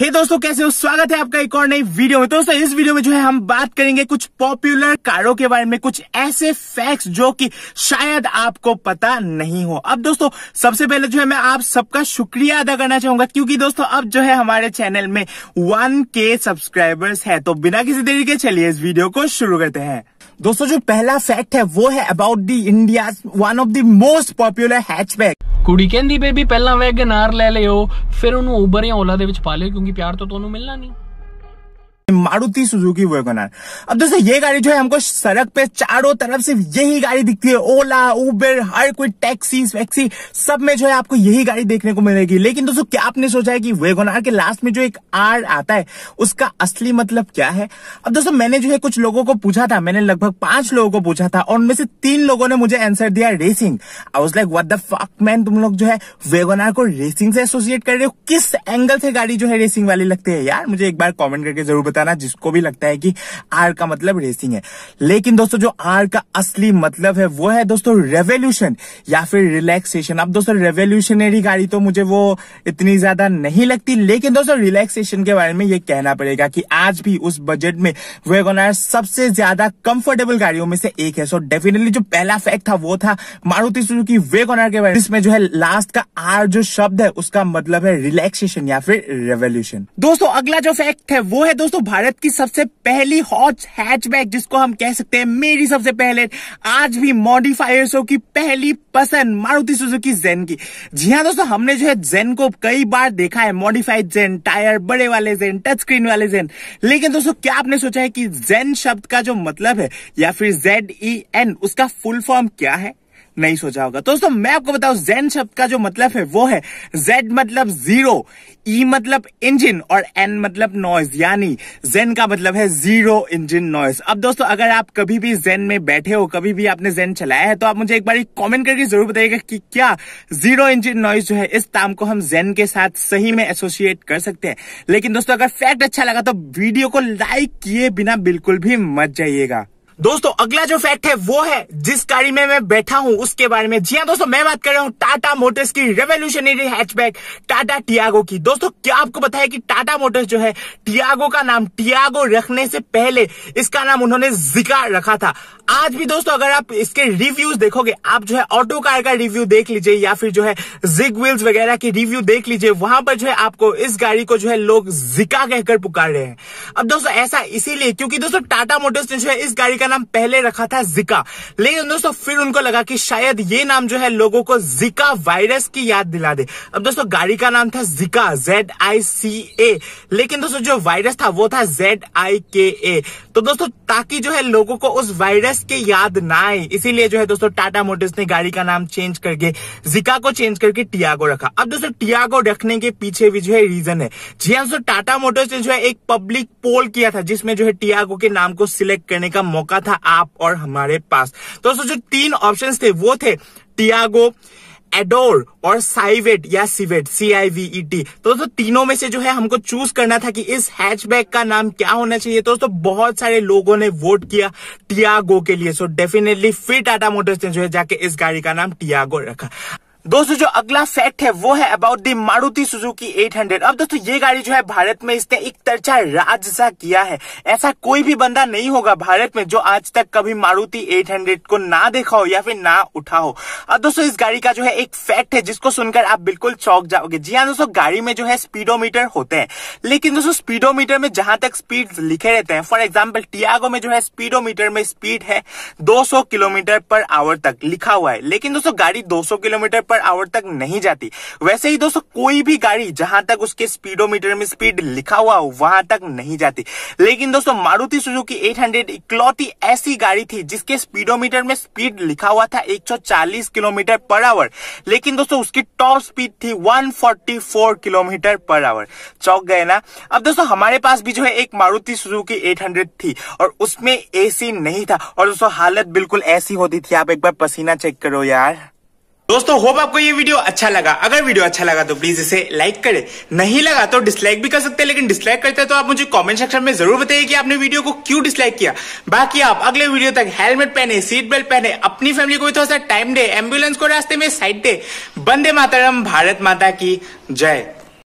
हे दोस्तों कैसे हो स्वागत है आपका एक और नई वीडियो में दोस्तों इस वीडियो में जो है हम बात करेंगे कुछ पॉपुलर कारों के बारे में कुछ ऐसे फैक्ट्स जो कि शायद आपको पता नहीं हो अब दोस्तों सबसे पहले जो है मैं आप सबका शुक्रिया अदा करना चाहूंगा क्योंकि दोस्तों अब जो है हमारे चैनल में वन के सब्सक्राइबर्स है तो बिना किसी देरी के चलिए इस वीडियो को शुरू करते हैं दोस्तों जो पहला फैक्ट है वो है about the India one of the most popular hatchback ਕੁੜੀ ਕਹਿੰਦੀ ਬੇਬੀ ਪਹਿਲਾਂ ਵੈਗਨਾਰ ਲੈ ਲਿਓ ਫਿਰ ਉਹਨੂੰ ਉਬਰ ਜਾਂ ਓਲਾ ਦੇ ਵਿੱਚ ਪਾ ਲਿਓ ਕਿਉਂਕਿ ਪਿਆਰ ਤੋਂ ਤੁਹਾਨੂੰ ਮਿਲਣਾ ਨਹੀਂ मारुति सुजुकी वेगनर अब दोस्तों ये गाड़ी जो है हमको सड़क पे चारों तरफ सिर्फ यही गाड़ी दिखती है ओला उबर हर कोई टैक्सी वैक्सी सब में जो है आपको यही गाड़ी देखने को मिलेगी लेकिन दोस्तों क्या आपने सोचा है कि वेगनर के लास्ट में जो एक आर आता है उसका असली मतलब क्या है अब दोस्तों मैंने जो है कुछ लोगों को पूछा था मैंने लगभग पांच लोगों को पूछा था और उनमें से तीन लोगों ने मुझे आंसर दिया racing I was like what the fuck man तुम लोग जो है वेगोनार को रेसिंग से एसोसिएट कर रहे हो किस एंगल से गाड़ी जो है रेसिंग वाली लगती है यार मुझे एक बार कॉमेंट करके जरूर बताना जिसको भी लगता है कि आर का मतलब रेसिंग है लेकिन दोस्तों जो आर का असली मतलब है वो है दोस्तों रेवोल्यूशन या फिर रिलैक्सेशन अब दोस्तों रेवोल्यूशनरी गाड़ी तो मुझे वो इतनी ज्यादा नहीं लगती लेकिन दोस्तों रिलैक्सेशन के बारे में ये कहना पड़ेगा कि आज भी उस बजट में वेगोनार सबसे ज्यादा कंफर्टेबल गाड़ियों में से एक है सो डेफिनेटली जो पहला फैक्ट था वो था मारुति सुजुकी वेगोनार के बारे में जो है लास्ट का आर जो शब्द है उसका मतलब है रिलैक्सेशन या फिर रेवोल्यूशन दोस्तों अगला जो फैक्ट है वो है दोस्तों भारत की सबसे पहली हॉच हैचबैक जिसको हम कह सकते हैं मेरी सबसे पहले आज भी मॉडिफायर्सों की पहली पसंद मारुति सुजुकी जेन की जी हाँ दोस्तों हमने जो है जेन को कई बार देखा है मॉडिफाइड जेन टायर बड़े वाले जेन टच स्क्रीन वाले जेन लेकिन दोस्तों क्या आपने सोचा है कि जेन शब्द का जो मतलब है या फिर जेड ई एन उसका फुल फॉर्म क्या है नहीं सोचा होगा दोस्तों मैं आपको बताऊं जेन शब्द का जो मतलब है वो है जेड मतलब जीरो ई e मतलब इंजन और एन मतलब नॉइज यानी जेन का मतलब है जीरो इंजन नॉइज अब दोस्तों अगर आप कभी भी जेन में बैठे हो कभी भी आपने जेन चलाया है तो आप मुझे एक बार कमेंट करके जरूर बताइएगा कि क्या जीरो इंजन नॉइज जो है इस टार्म को हम जेन के साथ सही में एसोसिएट कर सकते हैं लेकिन दोस्तों अगर फैक्ट अच्छा लगा तो वीडियो को लाइक किए बिना बिल्कुल भी मत जाइएगा दोस्तों अगला जो फैक्ट है वो है जिस गाड़ी में मैं बैठा हूं उसके बारे में जी हाँ दोस्तों मैं बात कर रहा हूं टाटा मोटर्स की रेवोल्यूशनरी हैचबैक टाटा टियागो की दोस्तों क्या आपको बताया कि टाटा मोटर्स जो है टियागो का नाम टियागो रखने से पहले इसका नाम उन्होंने जिका रखा था आज भी दोस्तों अगर आप इसके रिव्यूज देखोगे आप जो है ऑटो कार का रिव्यू देख लीजिए या फिर जो है जिग व्हील्स वगैरह की रिव्यू देख लीजिए वहां पर जो है आपको इस गाड़ी को जो है लोग जिका कहकर पुकार रहे हैं अब दोस्तों ऐसा इसीलिए क्योंकि दोस्तों टाटा मोटर्स ने जो है इस गाड़ी का नाम पहले रखा था जिका लेकिन दोस्तों फिर उनको लगा कि शायद ये नाम जो है लोगों को जिका वायरस की याद दिला दे अब दोस्तों गाड़ी का नाम था जिका जेड आई सी ए लेकिन दोस्तों जो वायरस था वो था जेड आई के ए तो दोस्तों ताकि जो है लोगों को उस वायरस के याद ना आए इसीलिए जो है दोस्तों टाटा मोटर्स ने गाड़ी का नाम चेंज करके जिका को चेंज करके टियागो रखा अब दोस्तों टियागो रखने के पीछे भी जो है रीजन है जी हाँ दोस्तों टाटा मोटर्स ने जो है एक पब्लिक पोल किया था जिसमें जो है टियागो के नाम को सिलेक्ट करने का मौका मौका था आप और हमारे पास तो दोस्तों जो तीन ऑप्शन थे वो थे टियागो एडोर और साइवेट या civet C I V E T दोस्तों तीनों में से जो है हमको चूज करना था कि इस हैचबैक का नाम क्या होना चाहिए तो दोस्तों बहुत सारे लोगों ने वोट किया टियागो के लिए सो डेफिनेटली फिर टाटा मोटर्स ने जो है जाके इस गाड़ी का नाम टियागो रखा दोस्तों जो अगला फैक्ट है वो है अबाउट दी मारुति सुजुकी 800 अब दोस्तों ये गाड़ी जो है भारत में इसने एक तरचा राजसा किया है ऐसा कोई भी बंदा नहीं होगा भारत में जो आज तक कभी मारुति 800 को ना देखा हो या फिर ना उठा हो अब दोस्तों इस गाड़ी का जो है एक फैक्ट है जिसको सुनकर आप बिल्कुल चौक जाओगे जी हाँ दोस्तों गाड़ी में जो है स्पीडोमीटर होते हैं लेकिन दोस्तों स्पीडोमीटर में जहां तक स्पीड लिखे रहते हैं फॉर एग्जाम्पल टियागो में जो है स्पीडोमीटर में स्पीड है दो किलोमीटर पर आवर तक लिखा हुआ है लेकिन दोस्तों गाड़ी दो किलोमीटर पर पर आवर तक नहीं जाती वैसे ही दोस्तों कोई भी गाड़ी जहां तक उसके स्पीडोमीटर में स्पीड लिखा हुआ हो वहां तक नहीं जाती लेकिन दोस्तों मारुति सुजुकी 800 इकलौती ऐसी गाड़ी थी जिसके स्पीडोमीटर में स्पीड लिखा हुआ था 140 किलोमीटर पर आवर लेकिन दोस्तों उसकी टॉप स्पीड थी 144 किलोमीटर पर आवर चौक गए ना अब दोस्तों हमारे पास भी जो है एक मारुति सुजुकी 800 थी और उसमें एसी नहीं था और दोस्तों हालत बिल्कुल ऐसी होती थी आप एक बार पसीना चेक करो यार दोस्तों होप आपको ये वीडियो अच्छा लगा अगर वीडियो अच्छा लगा तो प्लीज इसे लाइक करें नहीं लगा तो डिसलाइक भी कर सकते हैं लेकिन डिसलाइक करते हैं तो आप मुझे कमेंट सेक्शन में जरूर बताइए कि आपने वीडियो को क्यों डिसलाइक किया बाकी आप अगले वीडियो तक हेलमेट पहने सीट बेल्ट पहने अपनी फैमिली को भी थोड़ा सा टाइम दे एम्बुलेंस को रास्ते में साइड दे बंदे मातरम भारत माता की जय